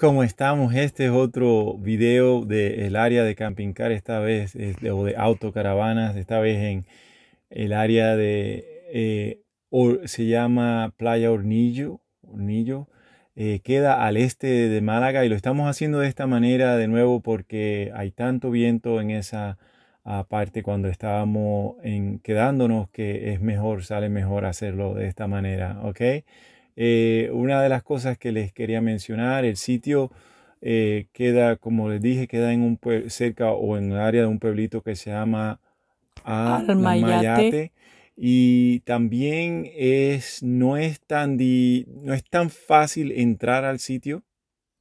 ¿Cómo estamos? Este es otro video del área de camping car, esta vez, o de autocaravanas, esta vez en el área de, eh, se llama Playa Hornillo, Hornillo eh, queda al este de Málaga y lo estamos haciendo de esta manera de nuevo porque hay tanto viento en esa ah, parte cuando estábamos en, quedándonos que es mejor, sale mejor hacerlo de esta manera, ¿ok? Eh, una de las cosas que les quería mencionar, el sitio eh, queda, como les dije, queda en un cerca o en el área de un pueblito que se llama Almayate. Y también es, no, es tan no es tan fácil entrar al sitio.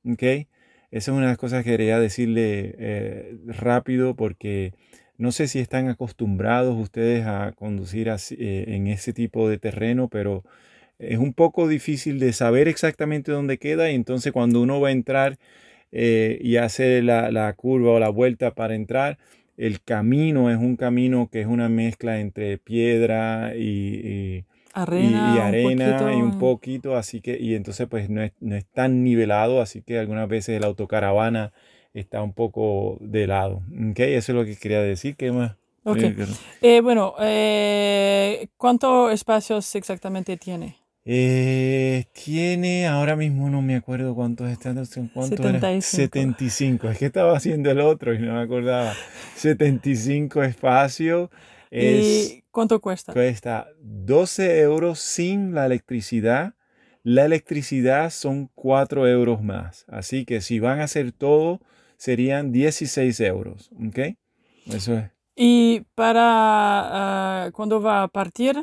¿okay? Esa es una de las cosas que quería decirle eh, rápido porque no sé si están acostumbrados ustedes a conducir en ese tipo de terreno, pero es un poco difícil de saber exactamente dónde queda y entonces cuando uno va a entrar eh, y hace la, curva o la vuelta para entrar, el camino es un camino que es una mezcla entre piedra y, arena, y, un poquito... y así que, y entonces pues no es, tan nivelado, así que algunas veces el autocaravana está un poco de lado. eso es lo que quería decir. ¿Qué más? Eh, bueno, eh, ¿cuántos espacios exactamente tiene? Eh, tiene, ahora mismo no me acuerdo cuántos estándares, cuántos 75. 75. Es que estaba haciendo el otro y no me acordaba. 75 espacios. ¿Y cuánto cuesta? Cuesta 12 euros sin la electricidad. La electricidad son 4 euros más. Así que si van a hacer todo, serían 16 euros. ¿Ok? Eso es. ¿Y para ah, cuando cuándo va a partir?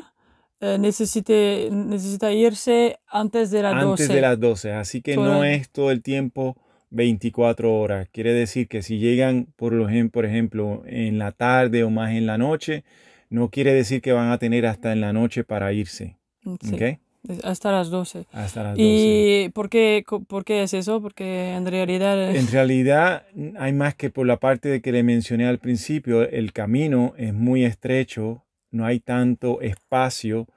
Eh, necesite, necesita irse antes de las 12. Antes de las 12, así que no es todo el tiempo 24 horas. Quiere decir que si llegan, por ejemplo, por ejemplo, en la tarde o más en la noche, no quiere decir que van a tener hasta en la noche para irse. Hasta las 12. Hasta las ¿Y por qué, por qué, es eso? Porque en realidad... En realidad hay más que por la parte de que le mencioné al principio, el camino es muy estrecho no hay tanto espacio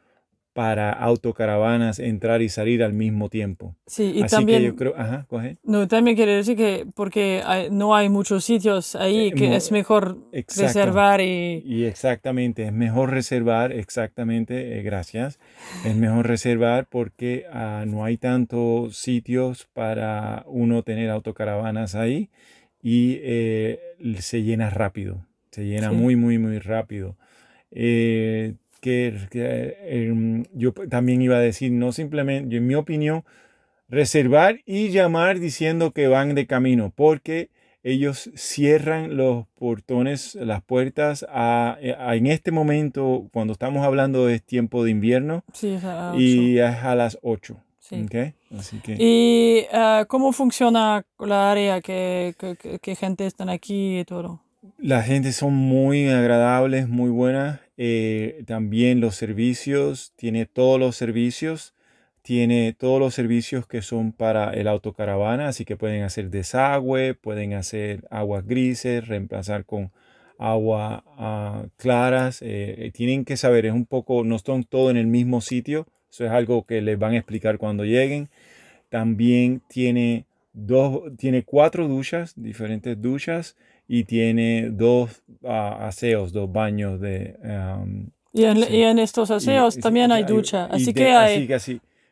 para autocaravanas entrar y salir al mismo tiempo. Sí, y Así también... Que yo creo, ajá, coge. No, también quiere decir que porque no hay muchos sitios ahí, eh, que es mejor reservar y... Y exactamente, es mejor reservar, exactamente, eh, gracias. Es mejor reservar porque ah, no hay tantos sitios para uno tener autocaravanas ahí y eh, se llena rápido, se llena muy, muy, muy rápido. Eh, que, em, yo también iba a decir, no simplemente, en mi opinión, reservar y llamar diciendo que van de camino, porque ellos cierran los portones, las puertas a, eh, en este momento, cuando estamos hablando es tiempo de invierno y es a las 8. ¿Y ah, cómo funciona la área que, que, que gente están aquí y todo? la gente son muy agradables, muy buenas. Eh, también los servicios, tiene todos los servicios. Tiene todos los servicios que son para el autocaravana, así que pueden hacer desagüe, pueden hacer aguas grises, reemplazar con agua ah, claras. Eh, eh, tienen que saber, es un poco, no están todo en el mismo sitio. Eso es algo que les van a explicar cuando lleguen. También tiene, dos, tiene cuatro duchas, diferentes duchas y tiene dos ah, aseos, dos baños de... y, en, estos aseos también hay ducha, así que hay...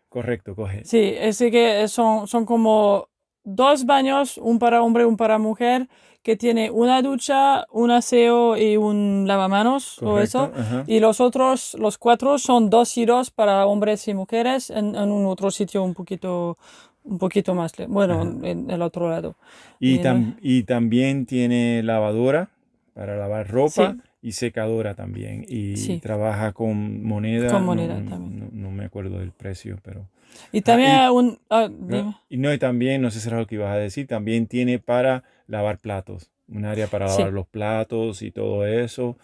correcto, coge. Sí, así que son, son como dos baños, un para hombre, un para mujer, que tiene una ducha, un aseo y un lavamanos o eso. Y los otros, los cuatro, son dos y para hombres y mujeres en, en un otro sitio un poquito un poquito más, bueno, en, el otro lado. Y, y, también tiene lavadora para lavar ropa y secadora también. Y trabaja con moneda. Con moneda no, también. No, me acuerdo del precio, pero... Y ah, también y, un... Ah, no, y no, y también, no sé si era lo que ibas a decir, también tiene para lavar platos, un área para lavar los platos y todo eso.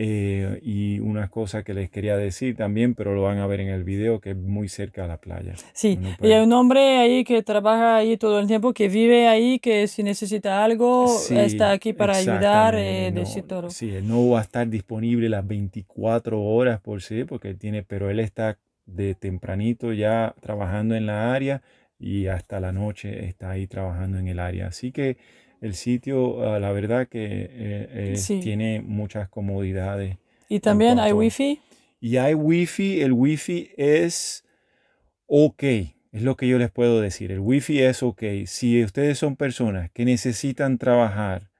Eh, y una cosa que les quería decir también, pero lo van a ver en el video, que es muy cerca a la playa. Sí, y hay pues un hombre ahí que trabaja ahí todo el tiempo, que vive ahí, que si necesita algo, está aquí para ayudar, eh, Sí, él no va a estar disponible las 24 horas por sí, porque tiene, pero él está de tempranito ya trabajando en la área y hasta la noche está ahí trabajando en el área. Así que el sitio, ah, la verdad que eh, eh, tiene muchas comodidades. Y también hay wifi. Y hay wifi, el wifi es ok, es lo que yo les puedo decir. El wifi es ok. Si ustedes son personas que necesitan trabajar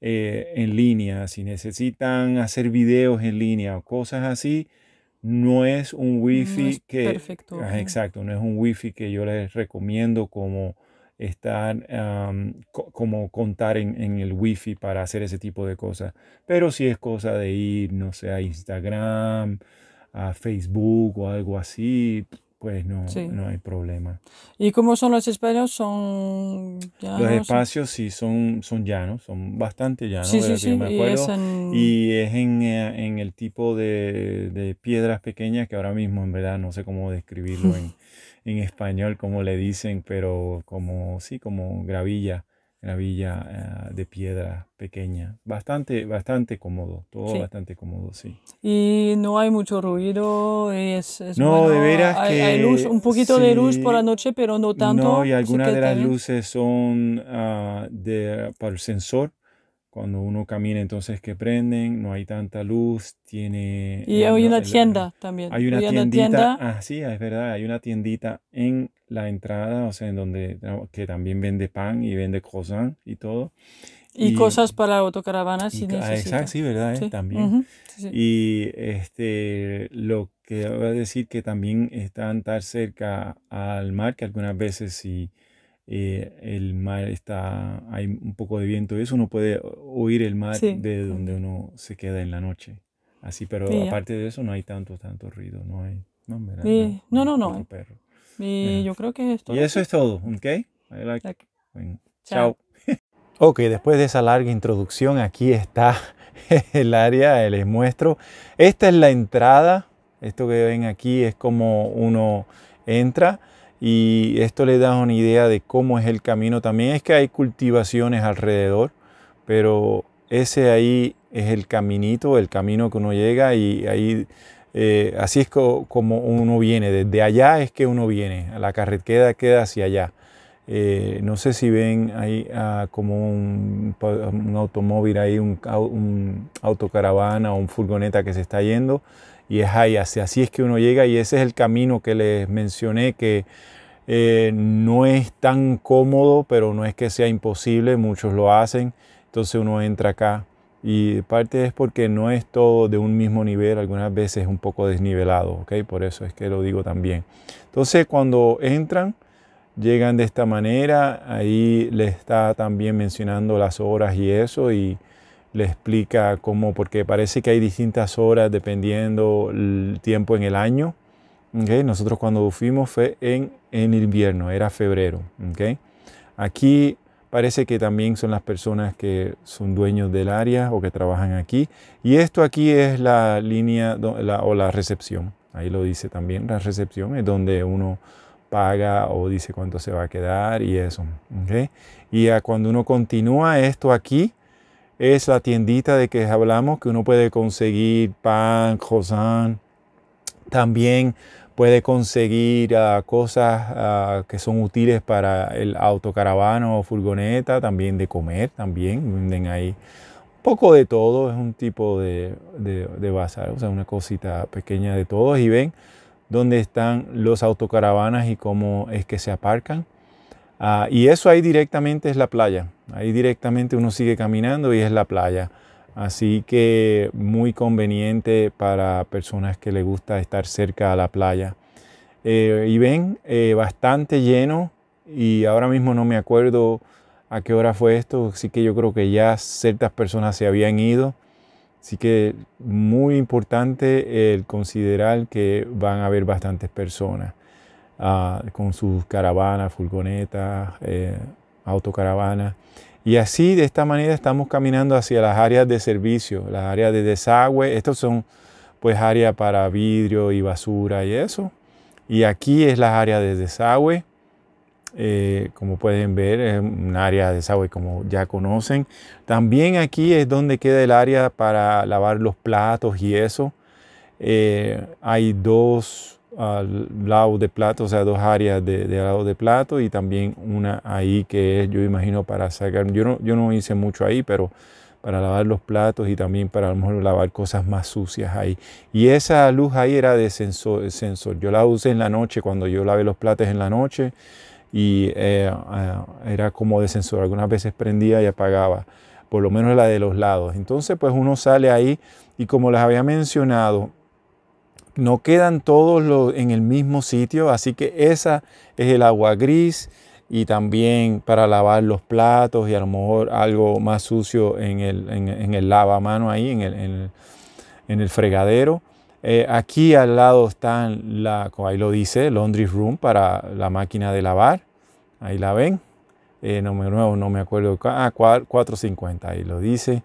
eh, en línea, si necesitan hacer videos en línea o cosas así, no es un wifi es que... Perfecto. Ah, exacto, no es un wifi que yo les recomiendo como estar como contar en, el wifi para hacer ese tipo de cosas. Pero si es cosa de ir, no sé, a Instagram, a Facebook o algo así, pues no, no hay problema. ¿Y cómo son los espacios? ¿Son llanos? Los espacios sí son, son llanos, son bastante llanos, sí, sí, me acuerdo. Y es eh, en, el tipo de, de, piedras pequeñas que ahora mismo en verdad no sé cómo describirlo en en español, como le dicen, pero como, sí, como gravilla, gravilla ah, de piedra pequeña. Bastante, bastante cómodo, todo bastante cómodo, sí. Y no hay mucho ruido, es, No, bueno. de veras hay, un poquito de luz por la noche, pero no tanto. No, y algunas de las luces son ah, de, para el sensor, cuando uno camina, entonces que prenden, no hay tanta luz, tiene... Y hay una, tienda también. Hay una, tiendita, tienda. Ah, sí, es verdad, hay una tiendita en la entrada, o sea, en donde que también vende pan y vende croissant y todo. Y, cosas para autocaravanas si necesitas. Exacto, sí, ¿verdad? También. Y este, lo que voy a decir que también están tan cerca al mar que algunas veces si... Sí, eh, el mar está, hay un poco de viento y eso, uno puede oír el mar de donde uno se queda en la noche. Así, pero aparte de eso no hay tanto, tanto ruido, no hay. No, no, no, Y yo creo que es esto. Y eso es todo, ¿ok? chao. chao. Ok, después de esa larga introducción, aquí está el área, les muestro. Esta es la entrada. Esto que ven aquí es como uno entra y esto le da una idea de cómo es el camino. También es que hay cultivaciones alrededor, pero ese ahí es el caminito, el camino que uno llega y ahí eh, así es como uno viene, desde allá es que uno viene, la carretera queda hacia allá. Eh, no sé si ven ahí ah, como un, automóvil ahí, un, autocaravana o un furgoneta que se está yendo y es ahí, así, es que uno llega y ese es el camino que les mencioné que eh, no es tan cómodo, pero no es que sea imposible, muchos lo hacen, entonces uno entra acá y parte es porque no es todo de un mismo nivel, algunas veces es un poco desnivelado, ¿ok? Por eso es que lo digo también. Entonces cuando entran, llegan de esta manera, ahí le está también mencionando las horas y eso y le explica cómo, porque parece que hay distintas horas dependiendo el tiempo en el año. ¿okay? Nosotros cuando fuimos fue en, en invierno, era febrero. ¿okay? Aquí parece que también son las personas que son dueños del área o que trabajan aquí. Y esto aquí es la línea o la recepción. Ahí lo dice también, la recepción es donde uno paga o dice cuánto se va a quedar y eso. Y cuando uno continúa esto aquí, es la tiendita de que hablamos, que uno puede conseguir pan, croissant, también puede conseguir ah, cosas ah, que son útiles para el autocaravano o furgoneta, también de comer, también venden ahí un poco de todo, es un tipo de, de, de bazar, o sea, una cosita pequeña de todos y ven dónde están los autocaravanas y cómo es que se aparcan. Ah, y eso ahí directamente es la playa. Ahí directamente uno sigue caminando y es la playa. Así que muy conveniente para personas que les gusta estar cerca a la playa. Eh, y ven, eh, bastante lleno y ahora mismo no me acuerdo a qué hora fue esto, así que yo creo que ya ciertas personas se habían ido Así que muy importante el considerar que van a haber bastantes personas ah, con sus caravanas, furgonetas, eh, autocaravanas. Y así, de esta manera, estamos caminando hacia las áreas de servicio, las áreas de desagüe. Estos son pues áreas para vidrio y basura y eso. Y aquí es las áreas de desagüe. Eh, como pueden ver, es un área de desagüe como ya conocen. También aquí es donde queda el área para lavar los platos y eso. Eh, hay dos al lado de platos, o sea, dos áreas de, de, lado de plato y también una ahí que es, yo imagino, para sacar, yo no, yo no hice mucho ahí, pero para lavar los platos y también para a lo mejor lavar cosas más sucias ahí. Y esa luz ahí era de sensor, sensor. Yo la usé en la noche, cuando yo lavé los platos en la noche, y eh, eh, era como de sensor, algunas veces prendía y apagaba, por lo menos la de los lados. Entonces pues uno sale ahí y como les había mencionado, no quedan todos en el mismo sitio, así que esa es el agua gris y también para lavar los platos y a lo mejor algo más sucio en el, en, el lavamano ahí, en el, en el fregadero. Eh, aquí al lado están, la, ahí lo dice, laundry room para la máquina de lavar. Ahí la ven. Eh, número no, nuevo, no me acuerdo. Ah, 450, ahí lo dice.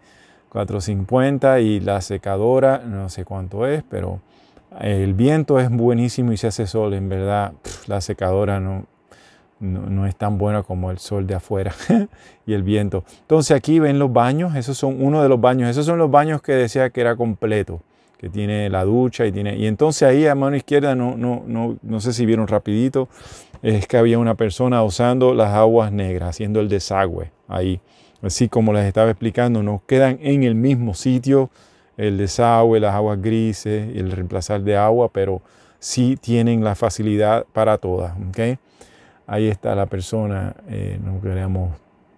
450 y la secadora, no sé cuánto es, pero el viento es buenísimo y se hace sol. En verdad, la secadora no, no, no, es tan buena como el sol de afuera y el viento. Entonces aquí ven los baños, esos son uno de los baños, esos son los baños que decía que era completo que tiene la ducha y tiene... Y entonces ahí a mano izquierda, no, no, no, no sé si vieron rapidito, es que había una persona usando las aguas negras, haciendo el desagüe ahí. Así como les estaba explicando, nos quedan en el mismo sitio el desagüe, las aguas grises y el reemplazar de agua, pero sí tienen la facilidad para todas. ¿okay? Ahí está la persona, eh, no queremos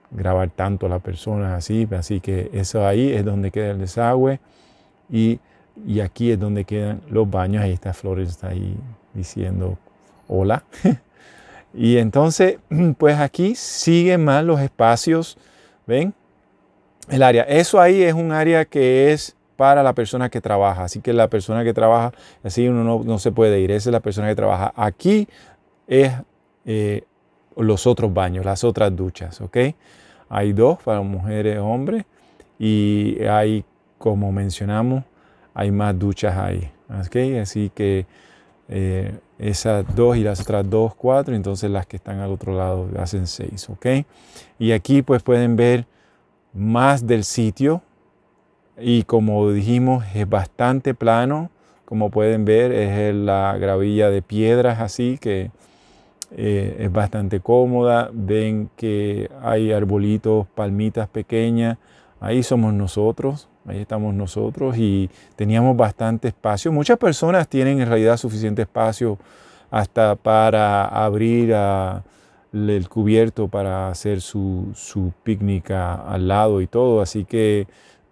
grabar tanto a la persona así, así que eso ahí es donde queda el desagüe y y aquí es donde quedan los baños. Ahí está Flores, está ahí diciendo hola. y entonces, pues aquí siguen más los espacios. ¿Ven? El área. Eso ahí es un área que es para la persona que trabaja. Así que la persona que trabaja, así uno no, se puede ir. Esa es la persona que trabaja. Aquí es eh, los otros baños, las otras duchas, ¿ok? Hay dos para mujeres, y hombres. Y hay, como mencionamos, hay más duchas ahí. Así que eh, esas dos y las otras dos, cuatro, entonces las que están al otro lado hacen seis. ¿okay? Y aquí pues pueden ver más del sitio y como dijimos es bastante plano. Como pueden ver es la gravilla de piedras así que... Eh, es bastante cómoda, ven que hay arbolitos, palmitas pequeñas, ahí somos nosotros, Ahí estamos nosotros y teníamos bastante espacio. Muchas personas tienen en realidad suficiente espacio hasta para abrir ah, el cubierto para hacer su, su picnic al lado y todo. Así que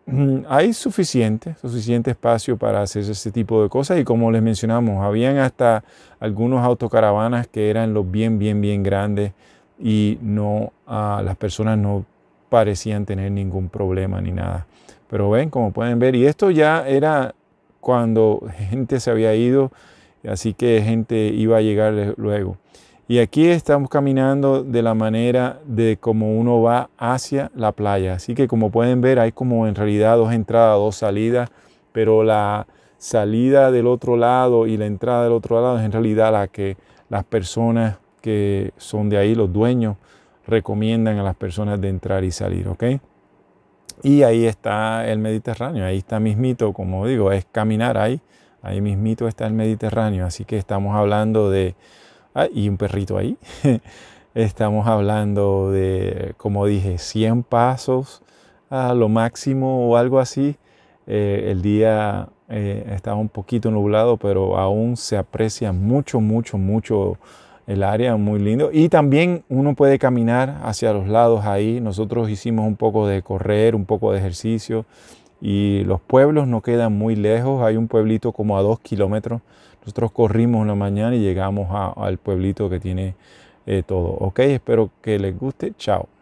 mm, hay suficiente, suficiente espacio para hacer ese tipo de cosas y como les mencionamos, habían hasta algunos autocaravanas que eran los bien, bien, bien grandes y no, a ah, las personas no parecían tener ningún problema ni nada. Pero ven, como pueden ver, y esto ya era cuando gente se había ido, así que gente iba a llegar luego. Y aquí estamos caminando de la manera de como uno va hacia la playa. Así que como pueden ver, hay como en realidad dos entradas, dos salidas, pero la salida del otro lado y la entrada del otro lado es en realidad la que las personas que son de ahí, los dueños, recomiendan a las personas de entrar y salir, ¿ok? Y ahí está el Mediterráneo, ahí está mismito, como digo, es caminar ahí, ahí mismito está el Mediterráneo, así que estamos hablando de... Ah, y un perrito ahí. estamos hablando de, como dije, 100 pasos a lo máximo o algo así. Eh, el día eh, estaba un poquito nublado, pero aún se aprecia mucho, mucho, mucho el área, muy lindo. Y también uno puede caminar hacia los lados ahí. Nosotros hicimos un poco de correr, un poco de ejercicio. Y los pueblos no quedan muy lejos. Hay un pueblito como a dos kilómetros. Nosotros corrimos la mañana y llegamos al pueblito que tiene eh, todo. Ok, espero que les guste. Chao.